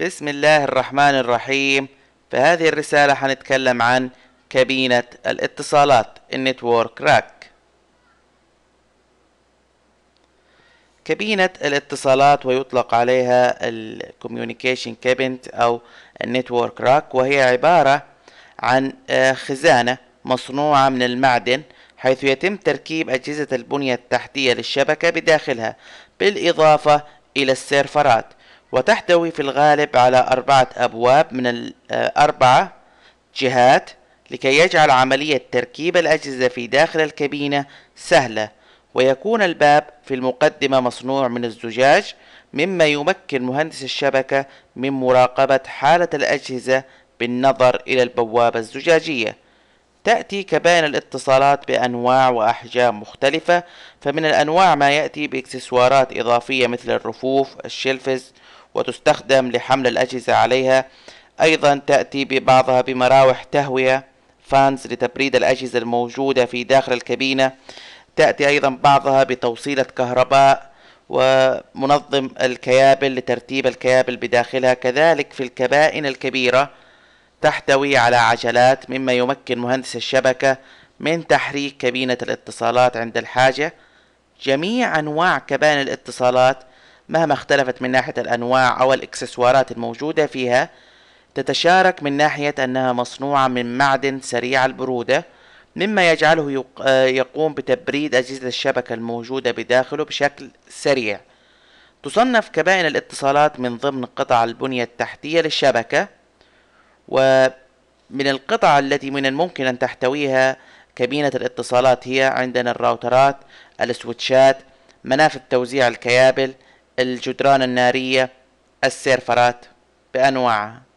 بسم الله الرحمن الرحيم في هذه الرسالة حنتكلم عن كابينة الاتصالات النتورك راك كابينة الاتصالات ويطلق عليها الكوميونيكيشن كابينت أو النتورك راك وهي عبارة عن آه، خزانة مصنوعة من المعدن حيث يتم تركيب أجهزة البنية التحتية للشبكة بداخلها بالإضافة إلى السيرفرات وتحتوي في الغالب على أربعة أبواب من آه، أربعة جهات لكي يجعل عملية تركيب الأجهزة في داخل الكابينة سهلة ويكون الباب في المقدمة مصنوع من الزجاج مما يمكن مهندس الشبكة من مراقبة حالة الأجهزة بالنظر إلى البوابة الزجاجية تأتي كباين الاتصالات بأنواع وأحجام مختلفة فمن الأنواع ما يأتي بإكسسوارات إضافية مثل الرفوف الشلفز وتستخدم لحمل الأجهزة عليها أيضا تأتي ببعضها بمراوح تهوية فانز لتبريد الأجهزة الموجودة في داخل الكابينة تأتي أيضا بعضها بتوصيلة كهرباء ومنظم الكيابل لترتيب الكيابل بداخلها كذلك في الكبائن الكبيرة تحتوي على عجلات مما يمكن مهندس الشبكة من تحريك كابينة الاتصالات عند الحاجة جميع أنواع كبائن الاتصالات مهما اختلفت من ناحية الأنواع أو الإكسسوارات الموجودة فيها تتشارك من ناحية أنها مصنوعة من معدن سريع البرودة مما يجعله يقوم بتبريد أجهزة الشبكة الموجودة بداخله بشكل سريع تصنف كبائن الاتصالات من ضمن قطع البنية التحتية للشبكة ومن القطع التي من الممكن أن تحتويها كابينة الاتصالات هي عندنا الراوترات السويتشات منافذ توزيع الكيابل الجدران النارية السيرفرات بأنواعها